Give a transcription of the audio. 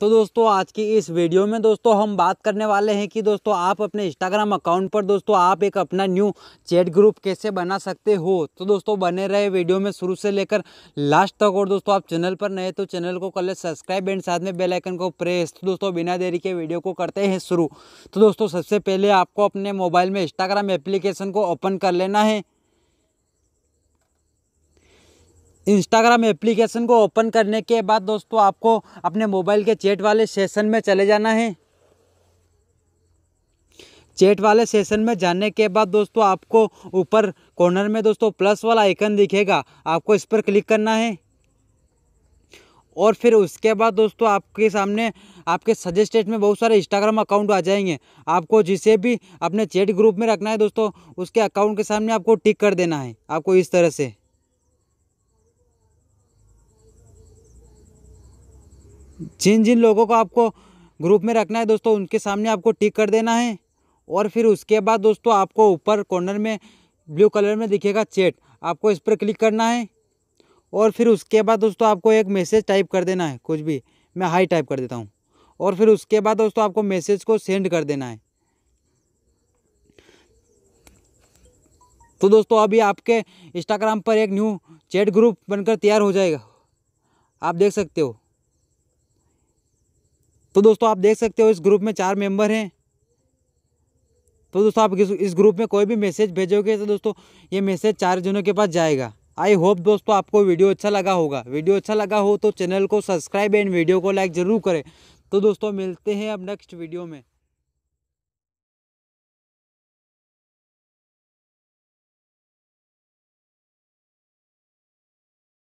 तो दोस्तों आज की इस वीडियो में दोस्तों हम बात करने वाले हैं कि दोस्तों आप अपने इंस्टाग्राम अकाउंट पर दोस्तों आप एक अपना न्यू चैट ग्रुप कैसे बना सकते हो तो दोस्तों बने रहे वीडियो में शुरू से लेकर लास्ट तक और दोस्तों आप चैनल पर नए तो चैनल को कर ले सब्सक्राइब एंड साथ में बेलाइकन को प्रेस तो दोस्तों बिना देरी के वीडियो को करते हैं शुरू तो दोस्तों सबसे पहले आपको अपने मोबाइल में इंस्टाग्राम एप्लीकेशन को ओपन कर लेना है इंस्टाग्राम एप्लीकेशन को ओपन करने के बाद दोस्तों आपको अपने मोबाइल के चैट वाले सेशन में चले जाना है चैट वाले सेशन में जाने के बाद दोस्तों आपको ऊपर कॉर्नर में दोस्तों प्लस वाला आइकन दिखेगा आपको इस पर क्लिक करना है और फिर उसके बाद दोस्तों आपके सामने आपके सजेस्टेड में बहुत सारे इंस्टाग्राम अकाउंट आ जाएंगे आपको जिसे भी अपने चैट ग्रुप में रखना है दोस्तों उसके अकाउंट के सामने आपको टिक कर देना है आपको इस तरह से जिन जिन लोगों को आपको ग्रुप में रखना है दोस्तों उनके सामने आपको टिक कर देना है और फिर उसके बाद दोस्तों आपको ऊपर कॉर्नर में ब्लू कलर में दिखेगा चैट आपको इस पर क्लिक करना है और फिर उसके बाद दोस्तों आपको एक मैसेज टाइप कर देना है कुछ भी मैं हाई टाइप कर देता हूँ और फिर उसके बाद दोस्तों आपको मैसेज को सेंड कर देना है तो दोस्तों अभी आपके इंस्टाग्राम पर एक न्यू चैट ग्रुप बनकर तैयार हो जाएगा आप देख सकते हो तो दोस्तों आप देख सकते हो इस ग्रुप में चार मेंबर हैं तो दोस्तों आप इस ग्रुप में कोई भी मैसेज भेजोगे तो दोस्तों ये मैसेज चार जनों के पास जाएगा आई होप दोस्तों आपको वीडियो अच्छा लगा होगा वीडियो अच्छा लगा हो तो चैनल को सब्सक्राइब एंड वीडियो को लाइक ज़रूर करें तो दोस्तों मिलते हैं अब नेक्स्ट वीडियो में